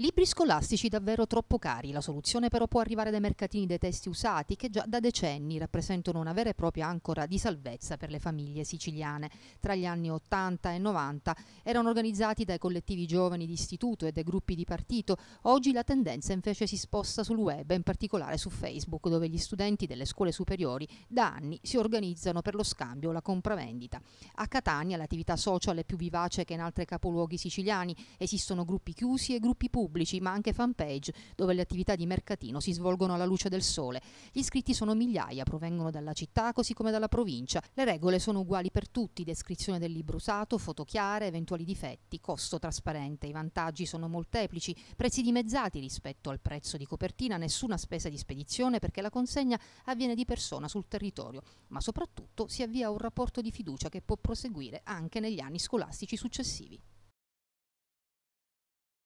Libri scolastici davvero troppo cari, la soluzione però può arrivare dai mercatini dei testi usati che già da decenni rappresentano una vera e propria ancora di salvezza per le famiglie siciliane. Tra gli anni 80 e 90 erano organizzati dai collettivi giovani di istituto e dai gruppi di partito, oggi la tendenza invece si sposta sul web, in particolare su Facebook, dove gli studenti delle scuole superiori da anni si organizzano per lo scambio o la compravendita. A Catania l'attività social è più vivace che in altri capoluoghi siciliani, esistono gruppi chiusi e gruppi pubblici pubblici, ma anche fanpage, dove le attività di mercatino si svolgono alla luce del sole. Gli iscritti sono migliaia, provengono dalla città così come dalla provincia. Le regole sono uguali per tutti, descrizione del libro usato, foto chiare, eventuali difetti, costo trasparente. I vantaggi sono molteplici, prezzi dimezzati rispetto al prezzo di copertina, nessuna spesa di spedizione perché la consegna avviene di persona sul territorio, ma soprattutto si avvia un rapporto di fiducia che può proseguire anche negli anni scolastici successivi.